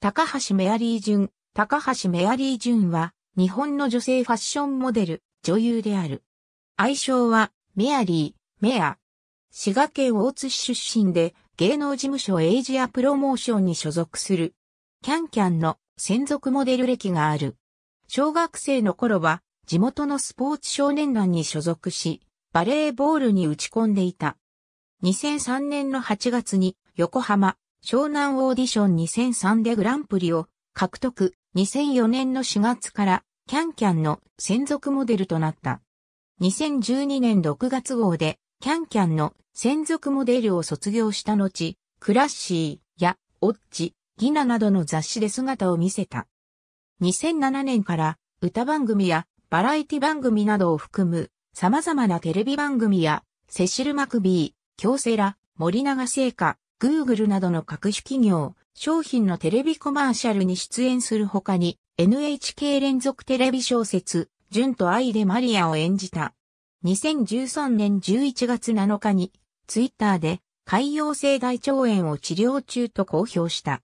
高橋メアリー・ジュン。高橋メアリー・ジュンは、日本の女性ファッションモデル、女優である。愛称は、メアリー、メア。滋賀県大津市出身で、芸能事務所エイジアプロモーションに所属する。キャンキャンの専属モデル歴がある。小学生の頃は、地元のスポーツ少年団に所属し、バレーボールに打ち込んでいた。2003年の8月に横浜湘南オーディション2003でグランプリを獲得、2004年の4月からキャンキャンの専属モデルとなった。2012年6月号でキャンキャンの専属モデルを卒業した後、クラッシーやオッチ、ギナなどの雑誌で姿を見せた。2007年から歌番組やバラエティ番組などを含む様々なテレビ番組やセシル・マクビー、京セラ、森永製菓、Google などの各種企業、商品のテレビコマーシャルに出演する他に、NHK 連続テレビ小説、純と愛でマリアを演じた。2013年11月7日に、ツイッターで、海洋性大腸炎を治療中と公表した。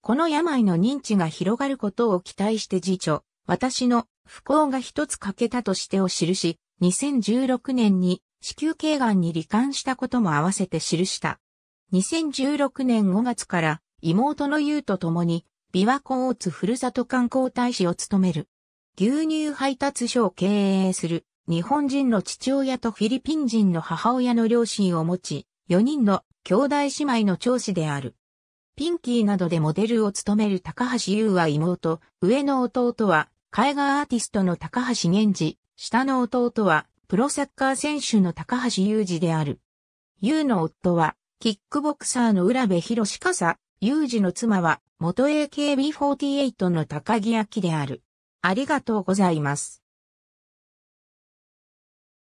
この病の認知が広がることを期待して辞書、私の不幸が一つ欠けたとしてを記し、2016年に子宮頸がんに罹患したことも合わせて記した。2016年5月から妹の優と共に琵琶湖大津ふるさと観光大使を務める。牛乳配達所を経営する日本人の父親とフィリピン人の母親の両親を持ち、4人の兄弟姉妹の長子である。ピンキーなどでモデルを務める高橋優は妹、上の弟は絵画アーティストの高橋源氏、下の弟はプロサッカー選手の高橋裕二である。優の夫はキックボクサーの浦部博士笠、有事の妻は元 AKB48 の高木明である。ありがとうございます。